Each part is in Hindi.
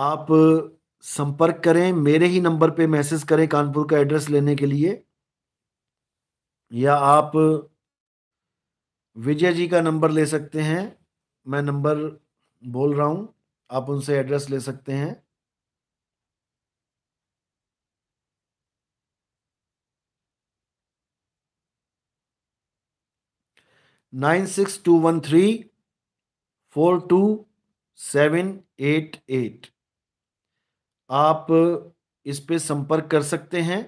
आप संपर्क करें मेरे ही नंबर पे मैसेज करें कानपुर का एड्रेस लेने के लिए या आप विजय जी का नंबर ले सकते हैं मैं नंबर बोल रहा हूँ आप उनसे एड्रेस ले सकते हैं nine six two one three four two seven eight eight आप इस पे संपर्क कर सकते हैं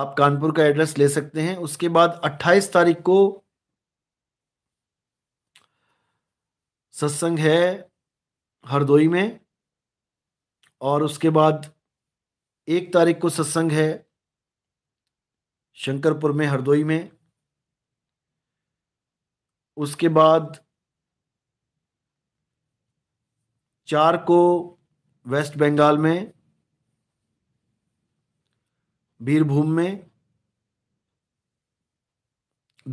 आप कानपुर का एड्रेस ले सकते हैं उसके बाद 28 तारीख को सत्संग है हरदोई में और उसके बाद एक तारीख को सत्संग है शंकरपुर में हरदोई में उसके बाद चार को वेस्ट बंगाल में बीरभूम में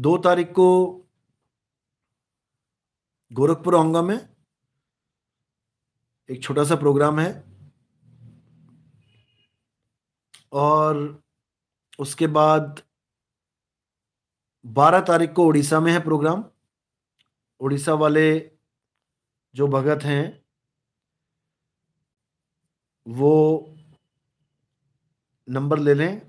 दो तारीख को गोरखपुर आऊंगा मैं एक छोटा सा प्रोग्राम है और उसके बाद बारह तारीख को उड़ीसा में है प्रोग्राम उड़ीसा वाले जो भगत हैं वो नंबर ले लें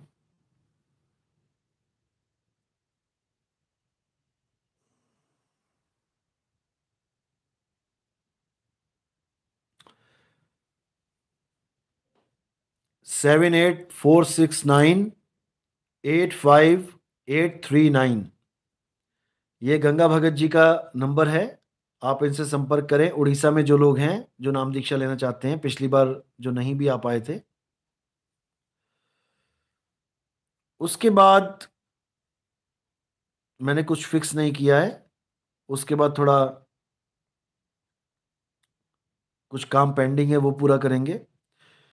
seven eight four six nine eight five eight three nine ये गंगा भगत जी का नंबर है आप इनसे संपर्क करें उड़ीसा में जो लोग हैं जो नाम दीक्षा लेना चाहते हैं पिछली बार जो नहीं भी आ पाए थे उसके बाद मैंने कुछ फिक्स नहीं किया है उसके बाद थोड़ा कुछ काम पेंडिंग है वो पूरा करेंगे